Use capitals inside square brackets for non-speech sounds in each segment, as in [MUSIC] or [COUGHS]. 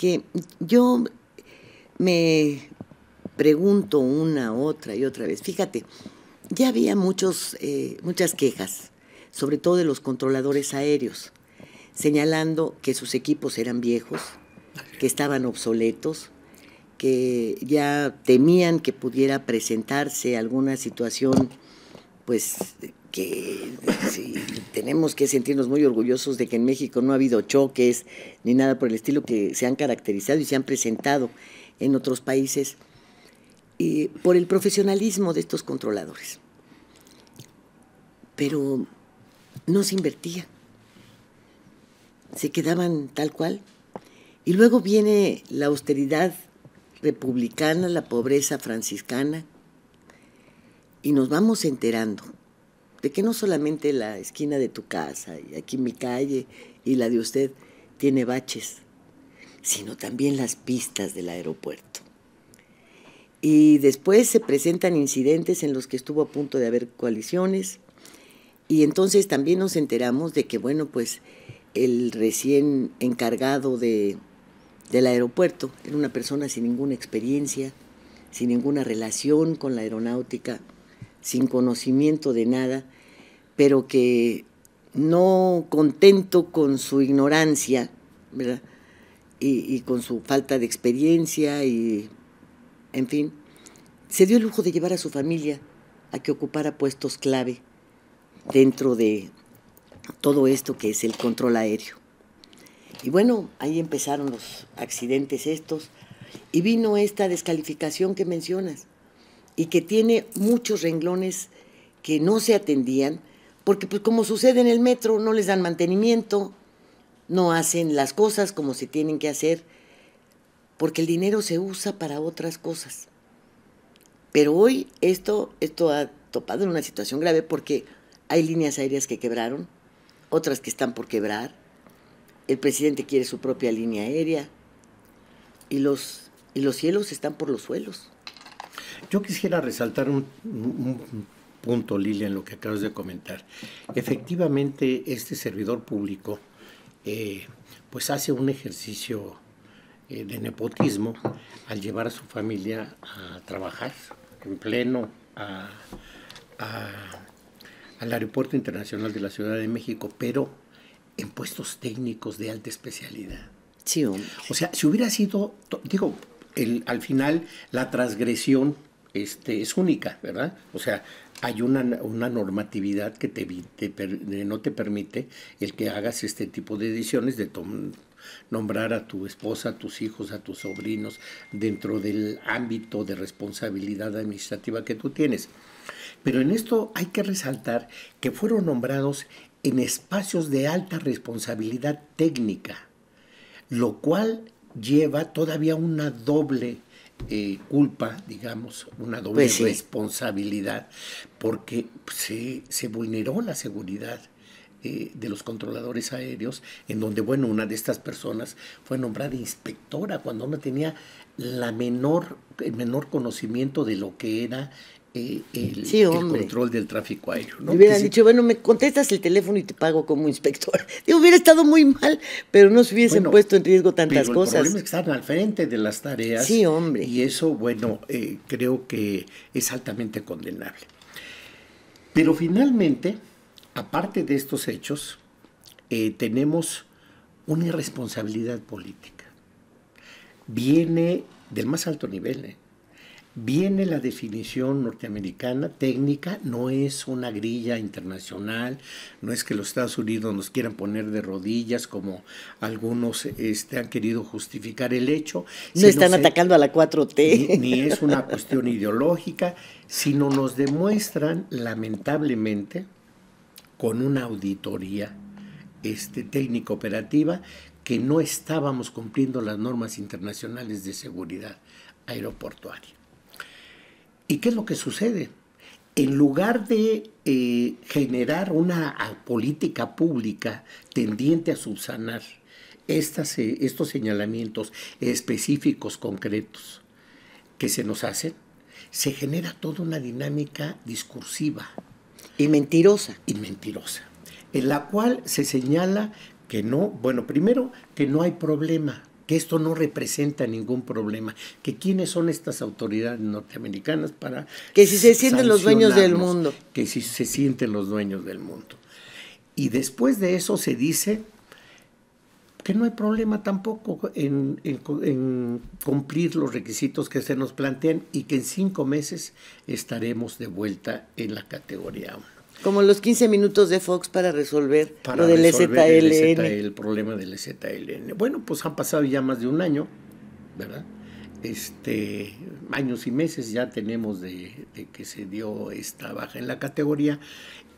que yo me pregunto una, otra y otra vez. Fíjate, ya había muchos, eh, muchas quejas, sobre todo de los controladores aéreos, señalando que sus equipos eran viejos, que estaban obsoletos, que ya temían que pudiera presentarse alguna situación pues que tenemos que sentirnos muy orgullosos de que en México no ha habido choques ni nada por el estilo que se han caracterizado y se han presentado en otros países y por el profesionalismo de estos controladores. Pero no se invertía, se quedaban tal cual. Y luego viene la austeridad republicana, la pobreza franciscana, y nos vamos enterando de que no solamente la esquina de tu casa y aquí mi calle y la de usted tiene baches, sino también las pistas del aeropuerto. Y después se presentan incidentes en los que estuvo a punto de haber coaliciones y entonces también nos enteramos de que, bueno, pues el recién encargado del aeropuerto era una persona sin ninguna experiencia, sin ninguna relación con la aeronáutica sin conocimiento de nada, pero que no contento con su ignorancia, Y, y, con su falta de experiencia y, en fin, se dio el lujo de llevar a su familia a que ocupara puestos clave dentro de todo esto que es el control aéreo. Y bueno, ahí empezaron los accidentes estos y vino esta descalificación que mencionas y que tiene muchos renglones que no se atendían, porque pues como sucede en el metro, no les dan mantenimiento, no hacen las cosas como se tienen que hacer, porque el dinero se usa para otras cosas. Pero hoy esto, esto ha topado en una situación grave porque hay líneas aéreas que quebraron, otras que están por quebrar, el presidente quiere su propia línea aérea y los, y los cielos están por los suelos. Yo quisiera resaltar un, punto, Lilia, en lo que acabas de comentar. Efectivamente, este servidor público eh, pues hace un ejercicio eh, de nepotismo al llevar a su familia a trabajar en pleno al Aeropuerto Internacional de la Ciudad de México, pero en puestos técnicos de alta especialidad. Sí, O sea, si hubiera sido, digo, al final la transgresión este, es única, ¿verdad? O sea, hay una, normatividad que te, eh, no te permite el que hagas este tipo de ediciones, de nombrar a tu esposa, a tus hijos, a tus sobrinos, dentro del ámbito de responsabilidad administrativa que tú tienes. Pero en esto hay que resaltar que fueron nombrados en espacios de alta responsabilidad técnica, lo cual lleva todavía una doble eh, culpa, digamos, una doble pues responsabilidad, porque se, vulneró la seguridad eh, de los controladores aéreos, en donde, bueno, una de estas personas fue nombrada inspectora cuando no tenía la menor, el menor conocimiento de lo que era eh, el, control del tráfico aéreo. ¿no? Me hubieran dicho, bueno, me contestas el teléfono y te pago como inspector. [LAUGHS] hubiera estado muy mal, pero no se hubiesen puesto en riesgo tantas cosas. El problema es que al frente de las tareas. Sí, hombre. Y eso, bueno, eh, creo que es altamente condenable. Pero finalmente, aparte de estos hechos, eh, tenemos una irresponsabilidad política. Viene del más alto nivel, ¿eh? Viene la definición norteamericana técnica, no es una grilla internacional, no es que los Estados Unidos nos quieran poner de rodillas como algunos este, han querido justificar el hecho. No están atacando a la 4T. Ni, es una cuestión ideológica, sino nos demuestran lamentablemente con una auditoría este, técnica operativa que no estábamos cumpliendo las normas internacionales de seguridad aeroportuaria. ¿Y qué es lo que sucede? En lugar de eh, generar una ah, política pública tendiente a subsanar eh, estos señalamientos específicos, concretos, que se nos hacen, se genera toda una dinámica discursiva. Y mentirosa. Y mentirosa. En la cual se señala que no, bueno, primero, que no hay problema, que esto no representa ningún problema, que quiénes son estas autoridades norteamericanas para... Que si se sienten los dueños del mundo. Que si se sienten los dueños del mundo. Y después de eso se dice que no hay problema tampoco en, en, cumplir los requisitos que se nos plantean y que en cinco meses estaremos de vuelta en la categoría 1. Como los 15 minutos de Fox para resolver lo del El, problema del ZLN. Bueno, pues han pasado ya más de un año, ¿verdad? Este, años y meses ya tenemos de, que se dio esta baja en la categoría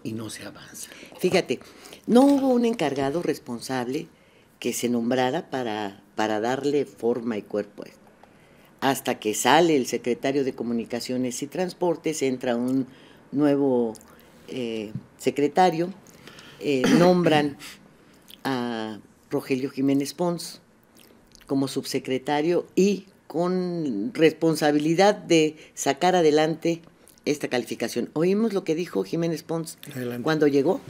y no se avanza. Fíjate, no hubo un encargado responsable que se nombrara para, para darle forma y cuerpo Hasta que sale el secretario de Comunicaciones y Transportes, entra un nuevo eh, secretario, eh, [COUGHS] nombran a Rogelio Jiménez Pons como subsecretario y con responsabilidad de sacar adelante esta calificación. ¿Oímos lo que dijo Jiménez Pons cuando llegó?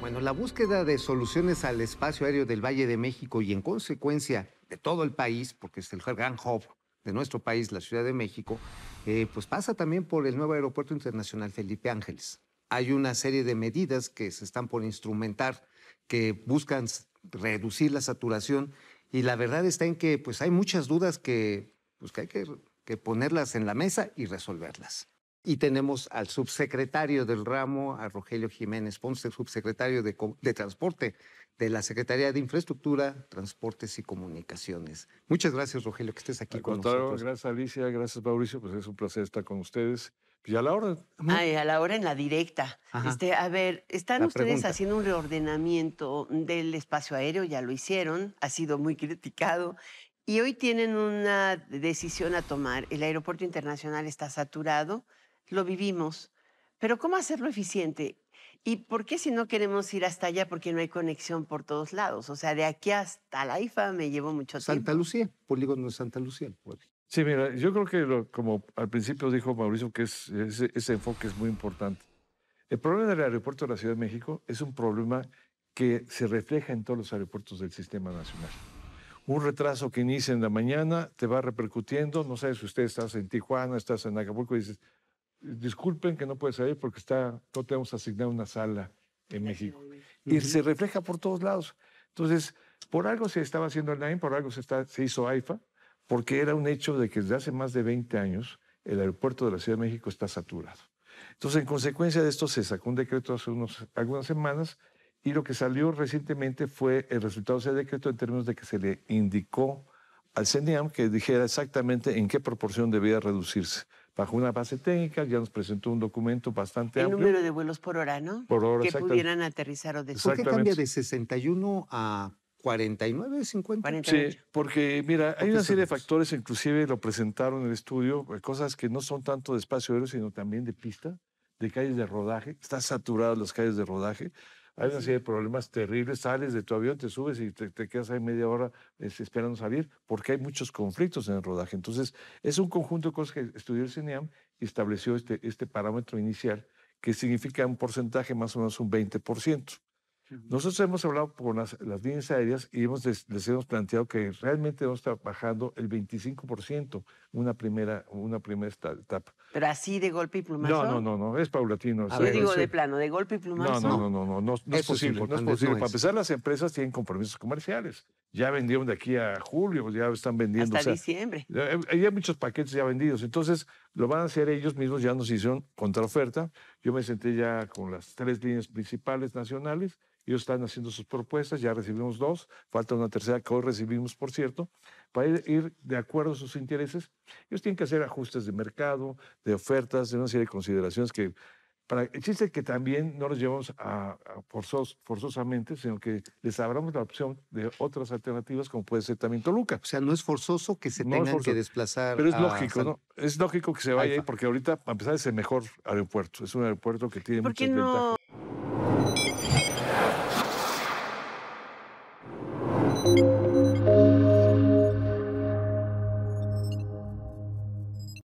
Bueno, la búsqueda de soluciones al espacio aéreo del Valle de México y en consecuencia de todo el país, porque es el gran hub de nuestro país, la Ciudad de México, eh, pues pasa también por el nuevo aeropuerto internacional Felipe Ángeles hay una serie de medidas que se están por instrumentar que buscan reducir la saturación y la verdad está en que pues hay muchas dudas que, pues, hay que, ponerlas en la mesa y resolverlas. Y tenemos al subsecretario del ramo, a Rogelio Jiménez Ponce, subsecretario de, Transporte de la Secretaría de Infraestructura, Transportes y Comunicaciones. Muchas gracias, Rogelio, que estés aquí con nosotros. Gracias, Alicia. Gracias, Mauricio. Pues es un placer estar con ustedes. Pues, y a la hora. Ay, a la hora en la directa. Este, a ver, están ustedes haciendo un reordenamiento del espacio aéreo, ya lo hicieron, ha sido muy criticado. Y hoy tienen una decisión a tomar. El aeropuerto internacional está saturado, lo vivimos, pero ¿cómo hacerlo eficiente? ¿Y por qué si no queremos ir hasta allá? Porque no hay conexión por todos lados. O sea, de aquí hasta la IFA me llevo mucho Santa tiempo. Santa Lucía, polígono de Santa Lucía, Sí, mira, yo creo que como al principio dijo Mauricio, que es, ese, enfoque es muy importante. El problema del aeropuerto de la Ciudad de México es un problema que se refleja en todos los aeropuertos del sistema nacional. Un retraso que inicia en la mañana te va repercutiendo, no sabes si usted estás en Tijuana, estás en Acapulco y dices, disculpen que no puedes salir porque está, no tenemos asignado una sala en México. Y se refleja por todos lados. Entonces, por algo se estaba haciendo el NAIM, por algo se, está, se hizo AIFA, porque era un hecho de que desde hace más de 20 años el aeropuerto de la Ciudad de México está saturado. Entonces, en consecuencia de esto, se sacó un decreto hace unos, algunas semanas y lo que salió recientemente fue el resultado de ese decreto en términos de que se le indicó al CENIAM que dijera exactamente en qué proporción debía reducirse. Bajo una base técnica, ya nos presentó un documento bastante el amplio. El número de vuelos por hora, ¿no? Por hora, Que pudieran aterrizar o despegar. ¿Por qué cambia de 61 a 49, 50. Sí, porque mira, hay una serie de factores, inclusive lo presentaron en el estudio, eh, cosas que no son tanto de espacio aéreo, sino también de pista, de calles de rodaje. Están saturadas las calles de rodaje. Hay una serie de problemas terribles. Sales de tu avión, te subes y te, quedas ahí media hora eh, esperando salir porque hay muchos conflictos en el rodaje. Entonces, es un conjunto de cosas que estudió el CINEAM y estableció este, este parámetro inicial que significa un porcentaje más o menos un 20%. Nosotros hemos hablado con las, las líneas aéreas y hemos les, hemos planteado que realmente vamos bajando el 25%, una primera, una primera etapa. Pero así de golpe y plumazo. No, no, no, es paulatino. A ver, digo de plano, de golpe y plumazo. No, no, no, no, no, es posible, no es posible. Para empezar, las empresas tienen compromisos comerciales ya vendieron de aquí a julio, pues ya están vendiendo. Hasta diciembre. Hay, eh, eh, hay muchos paquetes ya vendidos. Entonces, lo van a hacer ellos mismos, ya nos hicieron contraoferta. Yo me senté ya con las tres líneas principales nacionales. Ellos están haciendo sus propuestas, ya recibimos dos, falta una tercera que hoy recibimos, por cierto, para ir de acuerdo a sus intereses. Ellos tienen que hacer ajustes de mercado, de ofertas, de una serie de consideraciones que para, el chiste es que también no los llevamos a, forzosamente, sino que les abramos la opción de otras alternativas, como puede ser también Toluca. O sea, no es forzoso que se tengan que desplazar. Pero es lógico, ¿no? Es lógico que se vaya ahí, porque ahorita, a pesar de ser mejor aeropuerto, es un aeropuerto que tiene muchas no?